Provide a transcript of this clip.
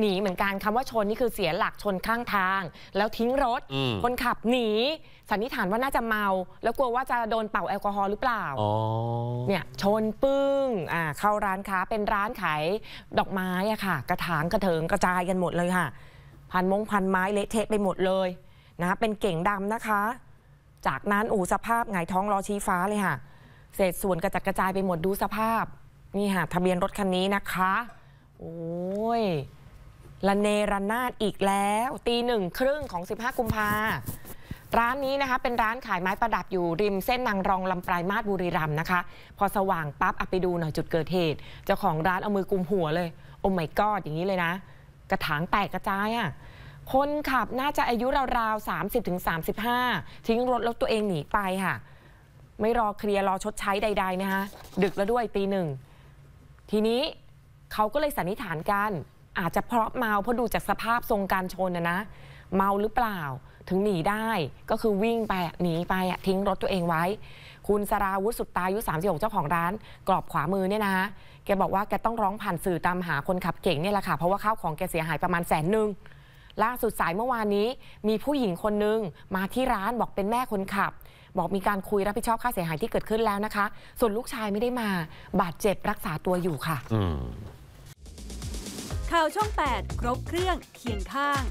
หนีเหมือนกันคำว่าชนนี่คือเสียหลักชนข้างทาง แล้วทิ้งรถคนขับหนีสันนิษฐานว่าน่าจะเมาแล้วกลัวว่าจะโดนเป่าแอลกอฮอล์หรือเปล่าเนี่ยชนปึ้งอ่าเข้าร้านค้าเป็นร้านขายดอกไม้อะค่ะ กระถางกระเถิงกระจายกันหมดเลยค่ะ พันมงพันไม้เละเทะไปหมดเลยนะเป็นเก่งดำนะคะ จากนั้นอู่สภาพไงท้องรอชี้ฟ้าเลยค่ะ เศษส่วนกระจัดกระจายไปหมดดูสภาพนี่ค่ะ ทะเบียนรถคันนี้นะคะโอ้ยละเนระนาดอีกแล้วตีหนึ่งครึ่งของ 15 กุมภาร้านนี้นะคะ เป็นร้านขายไม้ประดับอยู่ริมเส้นนางรองลำปลายมาศบุรีรัมย์นะคะ พอสว่างปั๊บเอาไปดูหน่อยจุดเกิดเหตุเจ้าของร้านเอามือกุมหัวเลย โอ้ไม่กอดอย่างนี้เลยนะ กระถางแตกกระจายอะ่ะ คนขับน่าจะอายุราวๆ30-35 ทิ้งรถแล้วตัวเองหนีไปค่ะ ไม่รอเคลียร์รอชดใช้ใด ๆนะคะ ดึกแล้วด้วยตีหนึ่งทีนี้เขาก็เลยสันนิษฐานกันอาจจะเพราะเมาเพราะดูจากสภาพทรงการชนนะนะ เมาหรือเปล่าถึงหนีได้ ก็คือวิ่งไปหนีไปทิ้งรถตัวเองไว้ คุณสราวุฒิสุดตายุ36เจ้าของร้าน กรอบขวามือเนี่ยนะแกบอกว่าแกต้องร้องผ่านสื่อตามหาคนขับเก่งเนี่ยแหละค่ะ เพราะว่าข้าวของแกเสียหายประมาณแสนหนึ่งล่าสุดสายเมื่อวานนี้ มีผู้หญิงคนนึงมาที่ร้านบอกเป็นแม่คนขับ บอกมีการคุยรับผิดชอบค่าเสียหายที่เกิดขึ้นแล้วนะคะ ส่วนลูกชายไม่ได้มาบาดเจ็บรักษาตัวอยู่ค่ะข่าวช่อง 8 ครบเครื่องเคียงข้าง